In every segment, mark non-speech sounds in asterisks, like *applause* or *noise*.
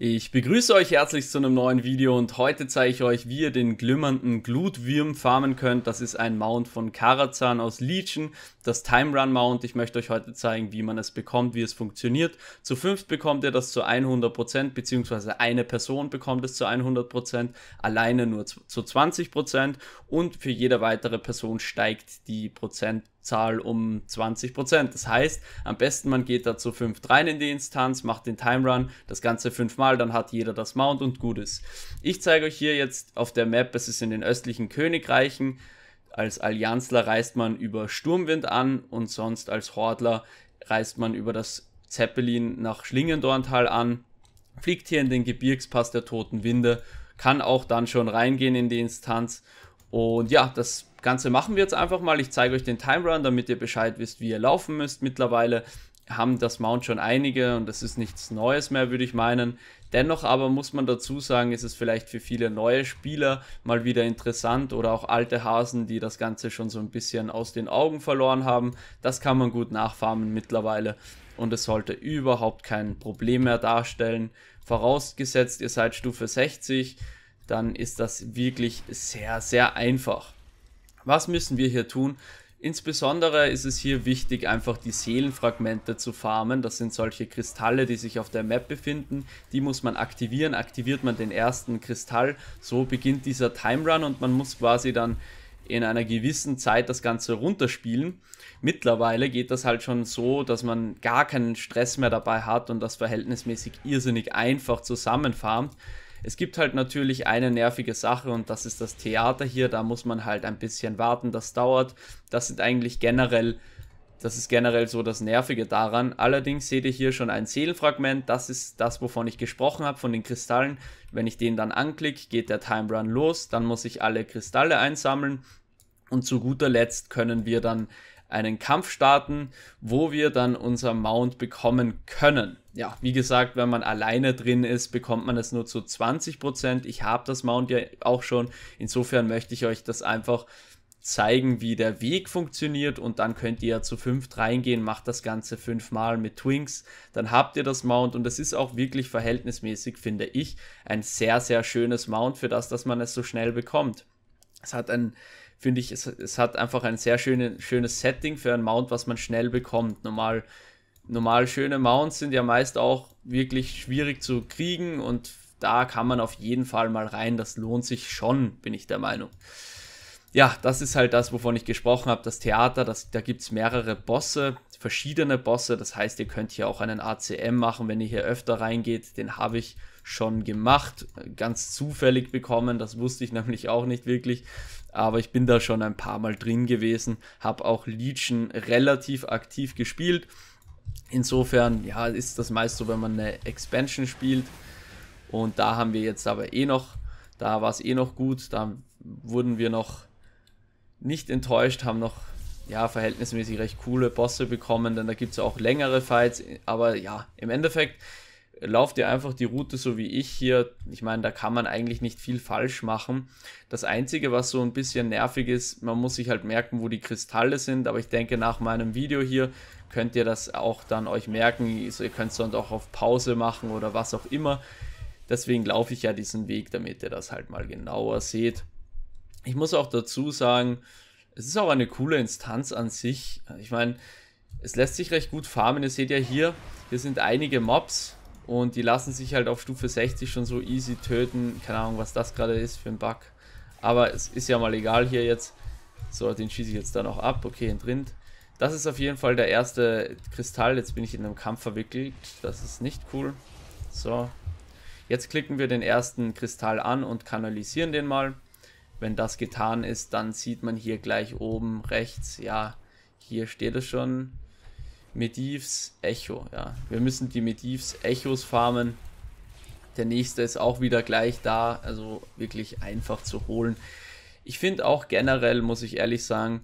Ich begrüße euch herzlich zu einem neuen Video und heute zeige ich euch, wie ihr den glimmernden Glutwurm farmen könnt. Das ist ein Mount von Karazan aus Legion das Time Run Mount. Ich möchte euch heute zeigen, wie man es bekommt, wie es funktioniert. Zu fünft bekommt ihr das zu 100%, beziehungsweise eine Person bekommt es zu 100%, alleine nur zu 20% und für jede weitere Person steigt die Prozent Zahl um 20%. Das heißt, am besten man geht dazu 5 rein in die Instanz, macht den Time Run, das Ganze fünfmal, dann hat jeder das Mount und gut ist. Ich zeige euch hier jetzt auf der Map, es ist in den östlichen Königreichen, als Allianzler reist man über Sturmwind an und sonst als Hordler reist man über das Zeppelin nach Schlingendorntal an, fliegt hier in den Gebirgspass der Toten Winde, kann auch dann schon reingehen in die Instanz. Und ja, das Ganze machen wir jetzt einfach mal. Ich zeige euch den Timerun, damit ihr Bescheid wisst, wie ihr laufen müsst mittlerweile haben das Mount schon einige und das ist nichts Neues mehr, würde ich meinen. Dennoch aber muss man dazu sagen, ist es vielleicht für viele neue Spieler mal wieder interessant oder auch alte Hasen, die das Ganze schon so ein bisschen aus den Augen verloren haben. Das kann man gut nachfarmen mittlerweile und es sollte überhaupt kein Problem mehr darstellen. Vorausgesetzt, ihr seid Stufe 60, dann ist das wirklich sehr, sehr einfach. Was müssen wir hier tun? Insbesondere ist es hier wichtig, einfach die Seelenfragmente zu farmen. Das sind solche Kristalle, die sich auf der Map befinden. Die muss man aktivieren. Aktiviert man den ersten Kristall, so beginnt dieser Time Run und man muss quasi dann in einer gewissen Zeit das Ganze runterspielen. Mittlerweile geht das halt schon so, dass man gar keinen Stress mehr dabei hat und das verhältnismäßig irrsinnig einfach zusammenfarmt. Es gibt halt natürlich eine nervige Sache und das ist das Theater hier. Da muss man halt ein bisschen warten, das dauert. Das sind eigentlich generell, das ist generell so das Nervige daran. Allerdings seht ihr hier schon ein Seelenfragment. Das ist das, wovon ich gesprochen habe, von den Kristallen. Wenn ich den dann anklicke, geht der Time Run los. Dann muss ich alle Kristalle einsammeln. Und zu guter Letzt können wir dann einen Kampf starten, wo wir dann unser Mount bekommen können ja, wie gesagt, wenn man alleine drin ist, bekommt man es nur zu 20%. Prozent. Ich habe das Mount ja auch schon. Insofern möchte ich euch das einfach zeigen, wie der Weg funktioniert und dann könnt ihr ja zu 5 reingehen, macht das Ganze fünfmal mit Twinks, dann habt ihr das Mount und es ist auch wirklich verhältnismäßig, finde ich, ein sehr, sehr schönes Mount für das, dass man es so schnell bekommt. Es hat ein, finde ich, es, es, hat einfach ein sehr schöne, schönes Setting für ein Mount, was man schnell bekommt. Normal normal schöne Mounts sind ja meist auch wirklich schwierig zu kriegen und da kann man auf jeden Fall mal rein. Das lohnt sich schon, bin ich der Meinung. Ja, das ist halt das, wovon ich gesprochen habe. Das Theater, das, da gibt es mehrere Bosse, verschiedene Bosse. Das heißt, ihr könnt hier auch einen ACM machen, wenn ihr hier öfter reingeht. Den habe ich schon gemacht, ganz zufällig bekommen. Das wusste ich *laughs* nämlich auch nicht wirklich. Aber ich bin da schon ein paar Mal drin gewesen, habe auch Legion relativ aktiv gespielt Insofern, ja, ist das meist so, wenn man eine Expansion spielt. Und da haben wir jetzt aber eh noch, da war es eh noch gut, da wurden wir noch nicht enttäuscht, haben noch ja, verhältnismäßig recht coole Bosse bekommen, denn da gibt es auch längere Fights, aber ja, im Endeffekt lauft ihr einfach die Route so wie ich hier. Ich meine, da kann man eigentlich nicht viel falsch machen. Das Einzige, was so ein bisschen nervig ist, man muss sich halt merken, wo die Kristalle sind. Aber ich denke, nach meinem Video hier könnt ihr das auch dann euch merken. Also ihr könnt es dann auch auf Pause machen oder was auch immer. Deswegen laufe ich ja diesen Weg, damit ihr das halt mal genauer seht. Ich muss auch dazu sagen, es ist auch eine coole Instanz an sich. Ich meine, es lässt sich recht gut farmen. Ihr seht ja hier, hier sind einige Mobs und die lassen sich halt auf Stufe 60 schon so easy töten. Keine Ahnung, was das gerade ist für ein Bug. Aber es ist ja mal egal hier jetzt. So, den schieße ich jetzt dann auch ab. Okay, entrind. Das ist auf jeden Fall der erste Kristall. Jetzt bin ich in einem Kampf verwickelt. Das ist nicht cool. So. Jetzt klicken wir den ersten Kristall an und kanalisieren den mal. Wenn das getan ist, dann sieht man hier gleich oben rechts, ja, hier steht es schon, Medives Echo, ja. Wir müssen die Medives Echos farmen. Der nächste ist auch wieder gleich da, also wirklich einfach zu holen. Ich finde auch generell, muss ich ehrlich sagen,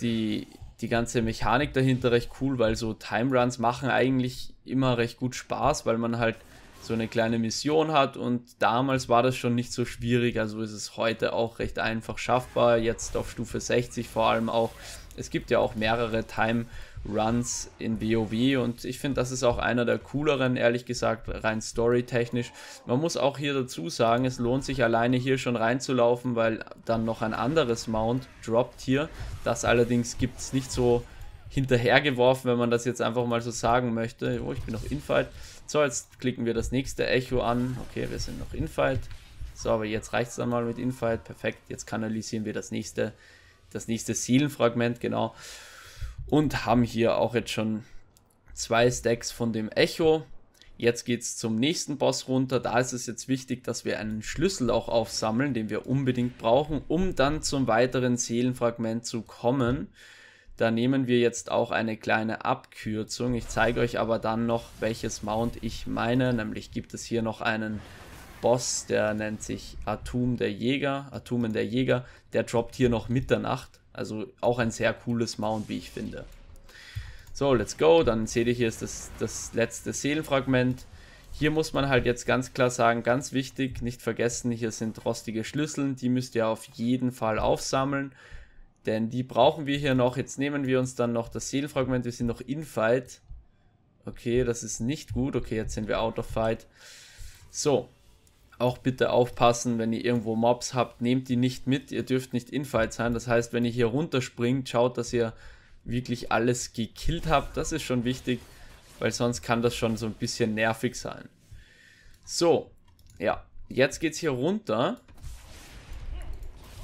die, die ganze Mechanik dahinter recht cool, weil so Time Runs machen eigentlich immer recht gut Spaß, weil man halt so eine kleine Mission hat und damals war das schon nicht so schwierig, also ist es heute auch recht einfach schaffbar, jetzt auf Stufe 60 vor allem auch. Es gibt ja auch mehrere Time Runs Runs in WoW und ich finde, das ist auch einer der cooleren, ehrlich gesagt, rein storytechnisch. Man muss auch hier dazu sagen, es lohnt sich alleine hier schon reinzulaufen, weil dann noch ein anderes Mount droppt hier. Das allerdings gibt es nicht so hinterhergeworfen, wenn man das jetzt einfach mal so sagen möchte. Oh, ich bin noch Infight. So, jetzt klicken wir das nächste Echo an. Okay, wir sind noch Infight. So, aber jetzt reicht es dann mal mit Infight. Perfekt, jetzt kanalisieren wir das nächste, das nächste Seelenfragment, genau und haben hier auch jetzt schon zwei Stacks von dem Echo. Jetzt geht es zum nächsten Boss runter. Da ist es jetzt wichtig, dass wir einen Schlüssel auch aufsammeln, den wir unbedingt brauchen, um dann zum weiteren Seelenfragment zu kommen. Da nehmen wir jetzt auch eine kleine Abkürzung. Ich zeige euch aber dann noch, welches Mount ich meine. Nämlich gibt es hier noch einen Boss, der nennt sich Atom der Jäger. Atomen der Jäger. Der droppt hier noch Mitternacht. Also auch ein sehr cooles Mount, wie ich finde. So, let's go. Dann seht ihr, hier ist das, das letzte Seelenfragment. Hier muss man halt jetzt ganz klar sagen, ganz wichtig, nicht vergessen, hier sind rostige Schlüsseln, die müsst ihr auf jeden Fall aufsammeln, denn die brauchen wir hier noch. Jetzt nehmen wir uns dann noch das Seelenfragment, wir sind noch in Fight. Okay, das ist nicht gut. Okay, jetzt sind wir out of Fight. So, auch bitte aufpassen, wenn ihr irgendwo Mobs habt, nehmt die nicht mit, ihr dürft nicht infight sein. Das heißt, wenn ihr hier runterspringt, schaut, dass ihr wirklich alles gekillt habt. Das ist schon wichtig, weil sonst kann das schon so ein bisschen nervig sein. So, ja, jetzt geht's hier runter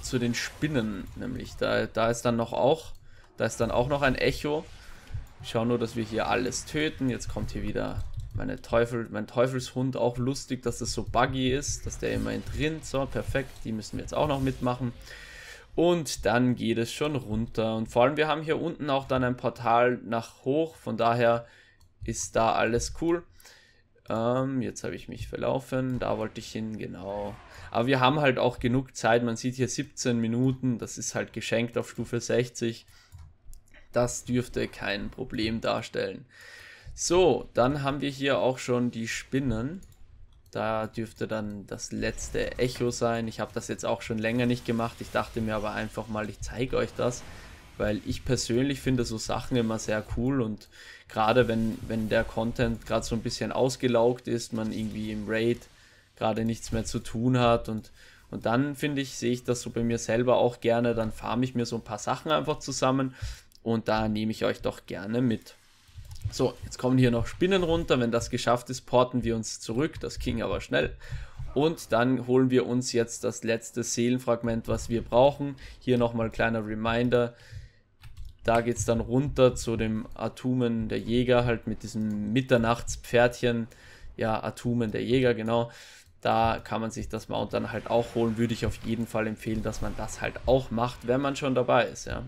zu den Spinnen, nämlich. Da, da ist dann noch auch, da ist dann auch noch ein Echo. Schau nur, dass wir hier alles töten. Jetzt kommt hier wieder meine Teufel, mein Teufelshund auch lustig, dass das so buggy ist, dass der immerhin drin. So, perfekt, die müssen wir jetzt auch noch mitmachen. Und dann geht es schon runter. Und vor allem, wir haben hier unten auch dann ein Portal nach hoch. Von daher ist da alles cool. Ähm, jetzt habe ich mich verlaufen. Da wollte ich hin, genau. Aber wir haben halt auch genug Zeit. Man sieht hier 17 Minuten. Das ist halt geschenkt auf Stufe 60. Das dürfte kein Problem darstellen. So, dann haben wir hier auch schon die Spinnen. Da dürfte dann das letzte Echo sein. Ich habe das jetzt auch schon länger nicht gemacht. Ich dachte mir aber einfach mal, ich zeige euch das, weil ich persönlich finde so Sachen immer sehr cool und gerade wenn, wenn der Content gerade so ein bisschen ausgelaugt ist, man irgendwie im Raid gerade nichts mehr zu tun hat und, und dann finde ich, sehe ich das so bei mir selber auch gerne, dann farme ich mir so ein paar Sachen einfach zusammen und da nehme ich euch doch gerne mit. So, jetzt kommen hier noch Spinnen runter. Wenn das geschafft ist, porten wir uns zurück. Das ging aber schnell. Und dann holen wir uns jetzt das letzte Seelenfragment, was wir brauchen. Hier nochmal kleiner Reminder. Da geht es dann runter zu dem Atomen der Jäger, halt mit diesem Mitternachtspferdchen. Ja, Atomen der Jäger, genau. Da kann man sich das Mount dann halt auch holen. Würde ich auf jeden Fall empfehlen, dass man das halt auch macht, wenn man schon dabei ist, ja.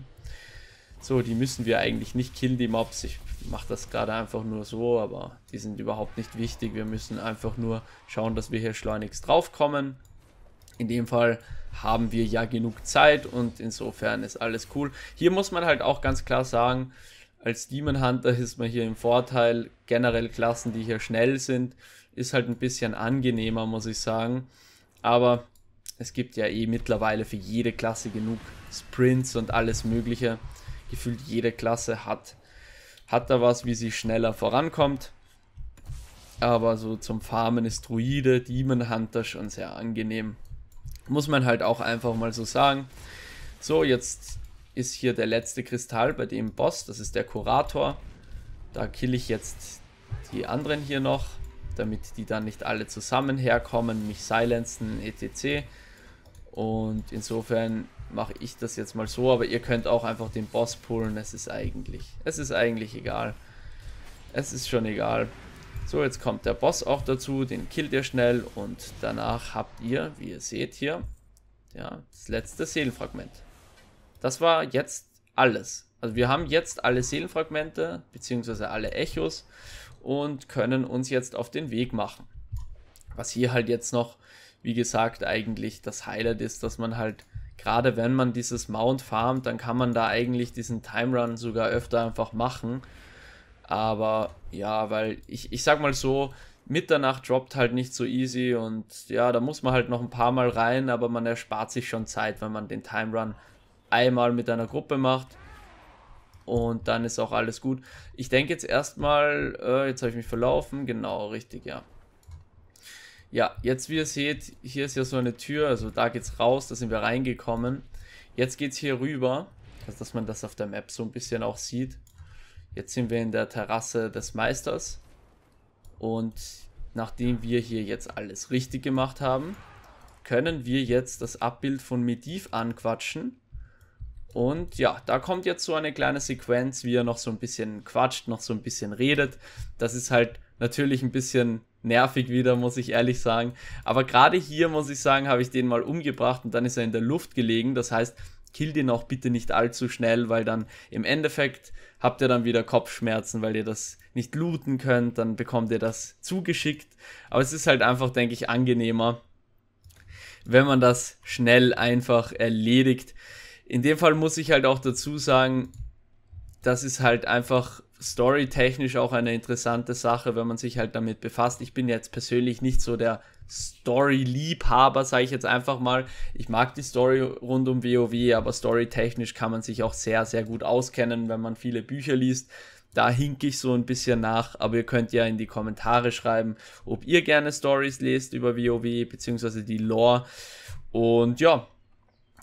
So, die müssen wir eigentlich nicht killen, die Mobs. Ich mache das gerade einfach nur so, aber die sind überhaupt nicht wichtig. Wir müssen einfach nur schauen, dass wir hier schleunigst draufkommen. In dem Fall haben wir ja genug Zeit und insofern ist alles cool. Hier muss man halt auch ganz klar sagen, als Demon Hunter ist man hier im Vorteil. Generell Klassen, die hier schnell sind, ist halt ein bisschen angenehmer, muss ich sagen. Aber es gibt ja eh mittlerweile für jede Klasse genug Sprints und alles mögliche gefühlt jede Klasse hat, hat da was, wie sie schneller vorankommt. Aber so zum Farmen ist Druide, Demon Hunter schon sehr angenehm. Muss man halt auch einfach mal so sagen. So, jetzt ist hier der letzte Kristall bei dem Boss, das ist der Kurator. Da kill ich jetzt die anderen hier noch, damit die dann nicht alle zusammen herkommen, mich silenzen, etc. Und insofern mache ich das jetzt mal so, aber ihr könnt auch einfach den Boss pullen, es ist eigentlich, es ist eigentlich egal. Es ist schon egal. So, jetzt kommt der Boss auch dazu, den killt ihr schnell und danach habt ihr, wie ihr seht hier, ja, das letzte Seelenfragment. Das war jetzt alles. Also wir haben jetzt alle Seelenfragmente, beziehungsweise alle Echos und können uns jetzt auf den Weg machen. Was hier halt jetzt noch, wie gesagt, eigentlich das Highlight ist, dass man halt gerade wenn man dieses Mount farmt, dann kann man da eigentlich diesen Time Run sogar öfter einfach machen. Aber ja, weil ich, ich sag mal so, Mitternacht droppt halt nicht so easy und ja, da muss man halt noch ein paar Mal rein, aber man erspart sich schon Zeit, wenn man den Time Run einmal mit einer Gruppe macht und dann ist auch alles gut. Ich denke jetzt erstmal, äh, jetzt habe ich mich verlaufen, genau, richtig, ja. Ja, jetzt wie ihr seht, hier ist ja so eine Tür, also da geht's raus, da sind wir reingekommen. Jetzt geht's hier rüber, also dass man das auf der Map so ein bisschen auch sieht. Jetzt sind wir in der Terrasse des Meisters und nachdem wir hier jetzt alles richtig gemacht haben, können wir jetzt das Abbild von Mediv anquatschen. Und ja, da kommt jetzt so eine kleine Sequenz, wie er noch so ein bisschen quatscht, noch so ein bisschen redet. Das ist halt natürlich ein bisschen nervig wieder, muss ich ehrlich sagen. Aber gerade hier, muss ich sagen, habe ich den mal umgebracht und dann ist er in der Luft gelegen. Das heißt, kill den auch bitte nicht allzu schnell, weil dann im Endeffekt habt ihr dann wieder Kopfschmerzen, weil ihr das nicht looten könnt, dann bekommt ihr das zugeschickt. Aber es ist halt einfach, denke ich, angenehmer, wenn man das schnell einfach erledigt. In dem Fall muss ich halt auch dazu sagen, das ist halt einfach storytechnisch auch eine interessante Sache, wenn man sich halt damit befasst. Ich bin jetzt persönlich nicht so der Story-Liebhaber, sage ich jetzt einfach mal. Ich mag die Story rund um WoW, aber storytechnisch kann man sich auch sehr, sehr gut auskennen, wenn man viele Bücher liest. Da hink ich so ein bisschen nach, aber ihr könnt ja in die Kommentare schreiben, ob ihr gerne Stories lest über WoW, beziehungsweise die Lore. Und ja,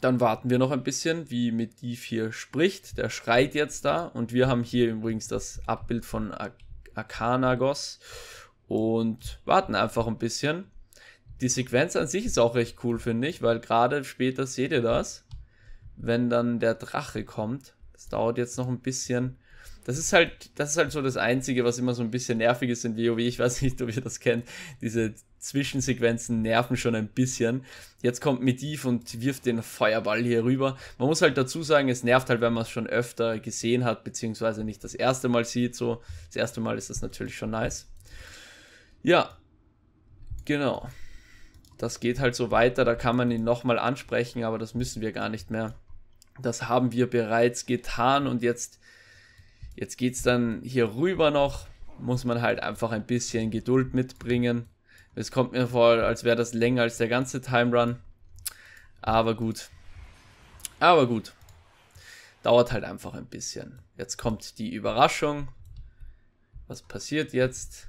dann warten wir noch ein bisschen, wie mit Medivh hier spricht. Der schreit jetzt da und wir haben hier übrigens das Abbild von Ak Akanagos und warten einfach ein bisschen. Die Sequenz an sich ist auch recht cool, finde ich, weil gerade später seht ihr das, wenn dann der Drache kommt. Das dauert jetzt noch ein bisschen, das ist halt, das ist halt so das Einzige, was immer so ein bisschen nervig ist in WoW. Ich weiß nicht, ob ihr das kennt. Diese Zwischensequenzen nerven schon ein bisschen. Jetzt kommt Medivh und wirft den Feuerball hier rüber. Man muss halt dazu sagen, es nervt halt, wenn man es schon öfter gesehen hat, beziehungsweise nicht das erste Mal sieht. So, das erste Mal ist das natürlich schon nice. Ja, genau. Das geht halt so weiter, da kann man ihn nochmal ansprechen, aber das müssen wir gar nicht mehr. Das haben wir bereits getan und jetzt Jetzt geht es dann hier rüber noch, muss man halt einfach ein bisschen Geduld mitbringen. Es kommt mir vor, als wäre das länger als der ganze Time Run. Aber gut. Aber gut. Dauert halt einfach ein bisschen. Jetzt kommt die Überraschung. Was passiert jetzt?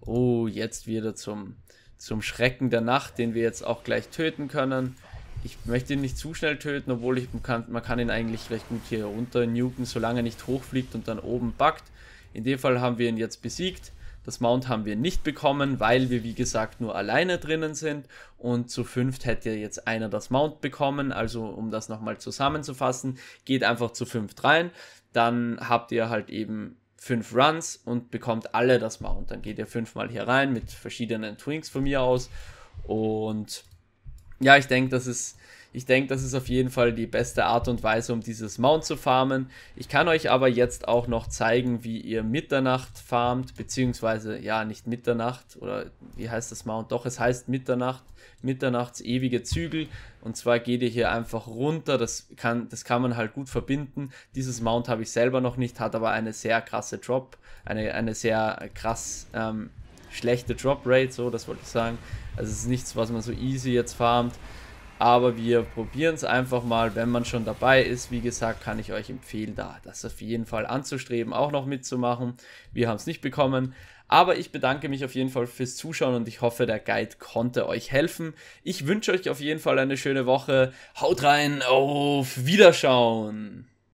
Oh, jetzt wieder zum, zum Schrecken der Nacht, den wir jetzt auch gleich töten können ich möchte ihn nicht zu schnell töten, obwohl ich kann, man kann ihn eigentlich recht gut hier runter nuken, solange er nicht hochfliegt und dann oben packt. In dem Fall haben wir ihn jetzt besiegt. Das Mount haben wir nicht bekommen, weil wir wie gesagt nur alleine drinnen sind und zu fünft hätte jetzt einer das Mount bekommen. Also um das nochmal zusammenzufassen, geht einfach zu fünft rein, dann habt ihr halt eben fünf Runs und bekommt alle das Mount. Dann geht ihr fünfmal hier rein mit verschiedenen Twinks von mir aus und ja, ich denke, das ist. Ich denke, das ist auf jeden Fall die beste Art und Weise, um dieses Mount zu farmen. Ich kann euch aber jetzt auch noch zeigen, wie ihr Mitternacht farmt, beziehungsweise, ja, nicht Mitternacht, oder wie heißt das Mount? Doch, es heißt Mitternacht, Mitternachts ewige Zügel. Und zwar geht ihr hier einfach runter, das kann, das kann man halt gut verbinden. Dieses Mount habe ich selber noch nicht, hat aber eine sehr krasse Drop, eine, eine sehr krass, ähm, schlechte Drop Rate, so, das wollte ich sagen. Also es ist nichts, was man so easy jetzt farmt. Aber wir probieren es einfach mal, wenn man schon dabei ist. Wie gesagt, kann ich euch empfehlen, da das auf jeden Fall anzustreben, auch noch mitzumachen. Wir haben es nicht bekommen. Aber ich bedanke mich auf jeden Fall fürs Zuschauen und ich hoffe, der Guide konnte euch helfen. Ich wünsche euch auf jeden Fall eine schöne Woche. Haut rein, auf Wiederschauen!